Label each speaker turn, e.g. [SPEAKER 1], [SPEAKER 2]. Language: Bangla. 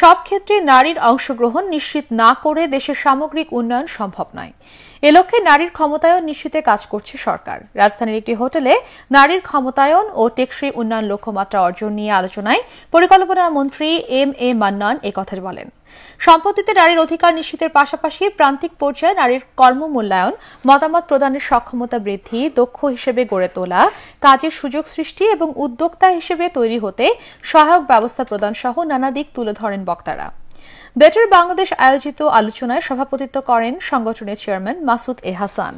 [SPEAKER 1] সব ক্ষেত্রে নারীর অংশগ্রহণ নিশ্চিত না করে দেশের সামগ্রিক উন্নয়ন সম্ভব নয় এ লক্ষ্যে নারীর ক্ষমতায়ন নিশ্চিতে কাজ করছে সরকার রাজধানীর একটি হোটেলে নারীর ক্ষমতায়ন ও টেকসই উন্নয়ন লক্ষ্যমাত্রা অর্জন নিয়ে আলোচনায় পরিকল্পনা মন্ত্রী এম এ মান্নান একথা বলেন সম্পত্তিতে নারীর অধিকার নিশ্চিতের পাশাপাশি প্রান্তিক পর্যায়ে নারীর কর্মমূল্যায়ন মতামত প্রদানের সক্ষমতা বৃদ্ধি দক্ষ হিসেবে গড়ে তোলা কাজের সুযোগ সৃষ্টি এবং উদ্যোক্তা হিসেবে তৈরি হতে সহায়ক ব্যবস্থা প্রদান সহ নানা দিক তুলে ধরেন বক্তারা বেটার বাংলাদেশ আয়োজিত আলোচনায় সভাপতিত্ব করেন সংগঠনের চেয়ারম্যান মাসুদ এ হাসান